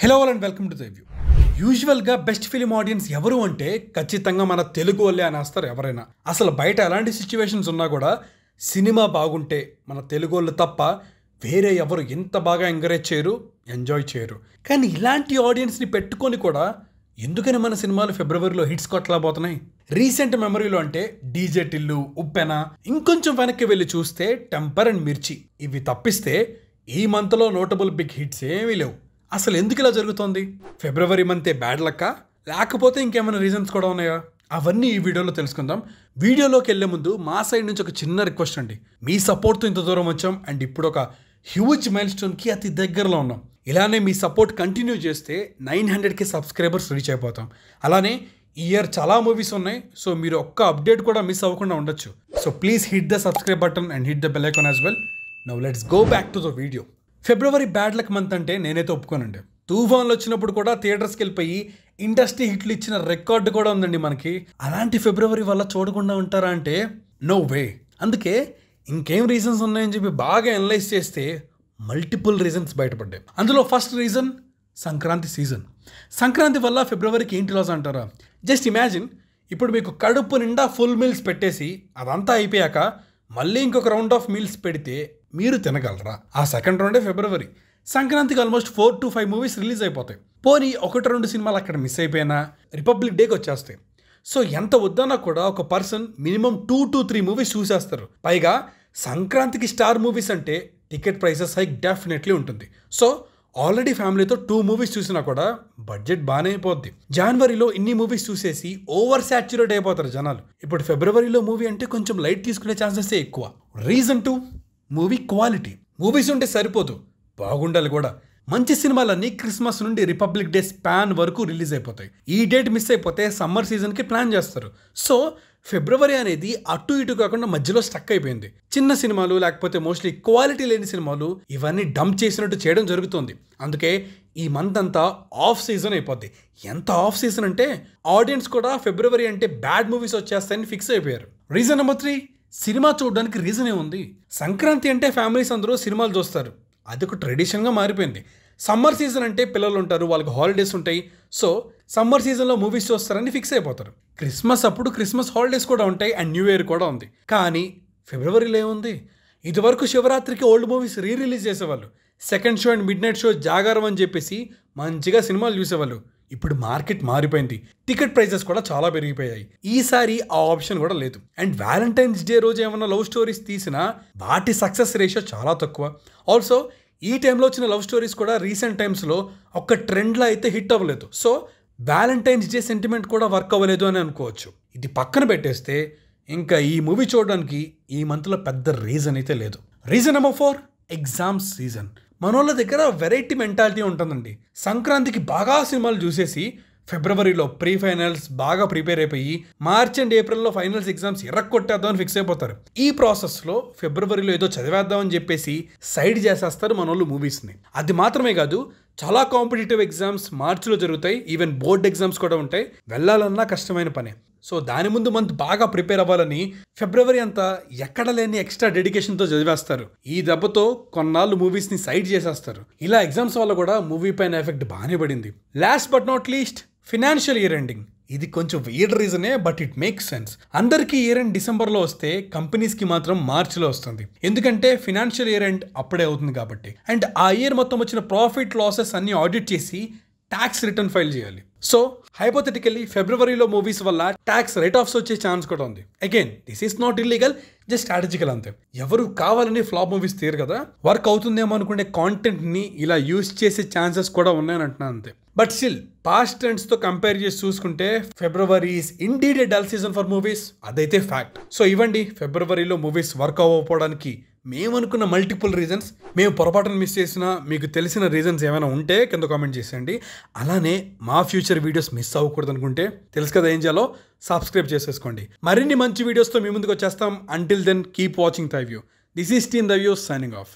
hello and welcome to the view యూజువల్గా best film audience ఎవరు అంటే ఖచ్చితంగా మన తెలుగు వాళ్ళే అనేస్తారు ఎవరైనా అసలు బయట ఎలాంటి సిచ్యువేషన్స్ ఉన్నా కూడా సినిమా బాగుంటే మన తెలుగు వాళ్ళు తప్ప వేరే ఎవరు ఎంత బాగా ఎంకరేజ్ చేయరు ఎంజాయ్ చేయరు కానీ ఇలాంటి ఆడియన్స్ని పెట్టుకొని కూడా ఎందుకని మన సినిమాలు ఫిబ్రవరిలో హిట్స్ కొట్టలేకపోతున్నాయి రీసెంట్ మెమరీలో అంటే డీజే టిల్లు ఉప్పెన ఇంకొంచెం వెనక్కి వెళ్ళి చూస్తే టెంపర్ అండ్ మిర్చి ఇవి తప్పిస్తే ఈ మంత్లో నోటబుల్ బిగ్ హిట్స్ ఏమీ లేవు అసలు ఎందుకు ఇలా జరుగుతోంది ఫిబ్రవరి మంతే బ్యాడ్ లక్క లేకపోతే ఇంకేమైనా రీజన్స్ కూడా ఉన్నాయా అవన్నీ ఈ వీడియోలో తెలుసుకుందాం వీడియోలోకి వెళ్లే ముందు మా సైడ్ నుంచి ఒక చిన్న రిక్వెస్ట్ అండి మీ సపోర్ట్తో ఇంత దూరం వచ్చాం అండ్ ఇప్పుడు ఒక హ్యూజ్ మైల్ స్టోన్కి అతి దగ్గరలో ఉన్నాం ఇలానే మీ సపోర్ట్ కంటిన్యూ చేస్తే నైన్ హండ్రెడ్కి సబ్స్క్రైబర్స్ రీచ్ అయిపోతాం అలానే ఇయర్ చాలా మూవీస్ ఉన్నాయి సో మీరు ఒక్క అప్డేట్ కూడా మిస్ అవ్వకుండా ఉండొచ్చు so please hit the subscribe button and hit the bell icon as well now let's go back to the video February bad luck month అంటే నేనైతే ఒప్పుకోనండి తుఫాన్లు వచ్చినప్పుడు కూడా థియేటర్స్కి వెళ్ళిపోయి ఇండస్ట్రీ హిట్లు ఇచ్చిన రికార్డు కూడా ఉందండి మనకి అలాంటి ఫిబ్రవరి వల్ల చూడకుండా ఉంటారా అంటే నో వే అందుకే ఇంకేం రీజన్స్ ఉన్నాయని చెప్పి బాగా అనలైజ్ చేస్తే మల్టిపుల్ రీజన్స్ బయటపడ్డాయి అందులో first reason Sankranti season Sankranti వల్ల ఫిబ్రవరికి ఏంటి లాస్ అంటారా జస్ట్ ఇమాజిన్ ఇప్పుడు మీకు కడుపు నిండా ఫుల్ మీల్స్ పెట్టేసి అదంతా అయిపోయాక మళ్ళీ ఇంకొక రౌండ్ ఆఫ్ మీల్స్ పెడితే మీరు తినగలరా ఆ సెకండ్ రౌండే ఫిబ్రవరి సంక్రాంతికి almost four to five movies release అయిపోతాయి పోనీ ఒకటి రెండు సినిమాలు అక్కడ మిస్ అయిపోయినా రిపబ్లిక్ డేకి వచ్చేస్తాయి సో ఎంత వద్దన్నా కూడా ఒక person minimum two to three movies చూసేస్తారు పైగా సంక్రాంతికి స్టార్ మూవీస్ అంటే టికెట్ ప్రైసెస్ హైక్ డెఫినెట్లీ ఉంటుంది సో ఆల్రెడీ ఫ్యామిలీతో టూ మూవీస్ చూసినా కూడా బడ్జెట్ బాగానే అయిపోద్ది జనవరిలో ఇన్ని మూవీస్ చూసేసి ఓవర్ సాచ్యురేట్ అయిపోతారు జనాలు ఇప్పుడు ఫిబ్రవరిలో మూవీ అంటే కొంచెం లైట్ తీసుకునే ఛాన్సెస్ ఎక్కువ reason two movie quality movies ఉంటే సరిపోదు బాగుండాలి కూడా మంచి సినిమాలన్నీ క్రిస్మస్ నుండి రిపబ్లిక్ డే స్పాన్ వరకు రిలీజ్ అయిపోతాయి ఈ డేట్ మిస్ అయిపోతే సమ్మర్ సీజన్కి ప్లాన్ చేస్తారు సో ఫిబ్రవరి అనేది అటు ఇటు కాకుండా మధ్యలో స్టక్ అయిపోయింది చిన్న సినిమాలు లేకపోతే మోస్ట్లీ క్వాలిటీ లేని సినిమాలు ఇవన్నీ డంప్ చేసినట్టు చేయడం జరుగుతుంది అందుకే ఈ మంత్ అంతా ఆఫ్ సీజన్ అయిపోద్ది ఎంత ఆఫ్ సీజన్ అంటే ఆడియన్స్ కూడా ఫిబ్రవరి అంటే బ్యాడ్ మూవీస్ వచ్చేస్తాయని ఫిక్స్ అయిపోయారు రీజన్ నెంబర్ త్రీ సినిమా చూడడానికి రీజన్ ఏముంది సంక్రాంతి అంటే ఫ్యామిలీస్ అందరూ సినిమాలు చూస్తారు అది ఒక ట్రెడిషన్గా మారిపోయింది సమ్మర్ సీజన్ అంటే పిల్లలు ఉంటారు వాళ్ళకి హాలిడేస్ ఉంటాయి సో సమ్మర్ సీజన్లో మూవీస్ చూస్తారని ఫిక్స్ అయిపోతారు క్రిస్మస్ అప్పుడు క్రిస్మస్ హాలిడేస్ కూడా ఉంటాయి అండ్ న్యూ ఇయర్ కూడా ఉంది కానీ ఫిబ్రవరిలో ఏముంది ఇదివరకు శివరాత్రికి ఓల్డ్ మూవీస్ రీ రిలీజ్ చేసేవాళ్ళు second show and midnight show జాగారం అని చెప్పేసి మంచిగా సినిమాలు చూసేవాళ్ళు ఇప్పుడు మార్కెట్ మారిపోయింది టికెట్ ప్రైజెస్ కూడా చాలా పెరిగిపోయాయి ఈసారి ఆ ఆప్షన్ కూడా లేదు అండ్ వ్యాలంటైన్స్ డే రోజు ఏమైనా లవ్ స్టోరీస్ తీసినా వాటి సక్సెస్ రేషియో చాలా తక్కువ ఆల్సో ఈ టైంలో వచ్చిన లవ్ స్టోరీస్ కూడా రీసెంట్ టైమ్స్లో ఒక ట్రెండ్లో అయితే హిట్ అవ్వలేదు సో వ్యాలంటైన్స్ డే సెంటిమెంట్ కూడా వర్క్ అవ్వలేదు అని అనుకోవచ్చు ఇది పక్కన పెట్టేస్తే ఇంకా ఈ మూవీ చూడడానికి ఈ మంత్లో పెద్ద రీజన్ అయితే లేదు reason number four exams season మనోళ్ళ దగ్గర వెరైటీ మెంటాలిటీ ఉంటుందండి సంక్రాంతికి బాగా సినిమాలు చూసేసి ఫిబ్రవరిలో ప్రీ ఫైనల్స్ బాగా ప్రిపేర్ అయిపోయి మార్చ్ అండ్ ఏప్రిల్లో ఫైనల్స్ ఎగ్జామ్స్ ఎర్రకొట్టేద్దామని ఫిక్స్ అయిపోతారు ఈ ప్రాసెస్లో ఫిబ్రవరిలో ఏదో చదివేద్దామని చెప్పేసి సైడ్ చేసేస్తారు మన వాళ్ళు మూవీస్ని అది మాత్రమే కాదు చాలా కాంపిటేటివ్ ఎగ్జామ్స్ మార్చిలో జరుగుతాయి ఈవెన్ బోర్డ్ ఎగ్జామ్స్ కూడా ఉంటాయి వెళ్ళాలన్నా కష్టమైన పనే సో దాని ముందు మంత్ బాగా ప్రిపేర్ అవ్వాలని ఫిబ్రవరి అంతా ఎక్కడ లేని ఎక్స్ట్రా డెడికేషన్తో చదివేస్తారు ఈ దెబ్బతో కొన్నాళ్ళు మూవీస్ని సైడ్ చేసేస్తారు ఇలా ఎగ్జామ్స్ వల్ల కూడా మూవీ పైన ఎఫెక్ట్ బాగానే పడింది last but not least financial year ending ఇది కొంచెం వీడ్ రీజనే బట్ ఇట్ మేక్ సెన్స్ అందరికీ ఇయర్ ఎండ్ డిసెంబర్లో వస్తే కంపెనీస్కి మాత్రం మార్చిలో వస్తుంది ఎందుకంటే ఫినాన్షియల్ ఇయర్ ఎండ్ అప్పుడే అవుతుంది కాబట్టి అండ్ ఆ ఇయర్ మొత్తం వచ్చిన ప్రాఫిట్ లాసెస్ అన్ని ఆడిట్ చేసి ట్యాక్స్ రిటర్న్ ఫైల్ చేయాలి సో హైపోథెటికల్లీ ఫిబ్రవరిలో మూవీస్ వల్ల ట్యాక్స్ రేట్ ఆఫ్స్ వచ్చే ఛాన్స్ కూడా ఉంది again this is not illegal just strategical అంతే ఎవరు కావాలని ఫ్లాప్ మూవీస్ తీయరు కదా వర్క్ అవుతుందేమో అనుకునే కాంటెంట్ని ఇలా యూజ్ చేసే ఛాన్సెస్ కూడా ఉన్నాయని అంటున్నాను అంతే బట్ స్టిల్ పాస్ట్ ట్రెండ్స్తో కంపేర్ చేసి చూసుకుంటే February is indeed dull season for movies అదైతే ఫ్యాక్ట్ సో ఇవ్వండి ఫిబ్రవరిలో మూవీస్ వర్క్ అవ్వకపోవడానికి మేమనుకున్న మల్టిపుల్ రీజన్స్ మేము పొరపాటున మిస్ చేసిన మీకు తెలిసిన రీజన్స్ ఏమైనా ఉంటే కింద కామెంట్ చేసేయండి అలానే మా ఫ్యూచర్ వీడియోస్ మిస్ అవ్వకూడదు అనుకుంటే తెలుసు కదా ఏం చేయాలో సబ్స్క్రైబ్ చేసేసుకోండి మరిన్ని మంచి వీడియోస్తో మీ ముందుకు వచ్చేస్తాం until then keep watching the view this is team the view signing of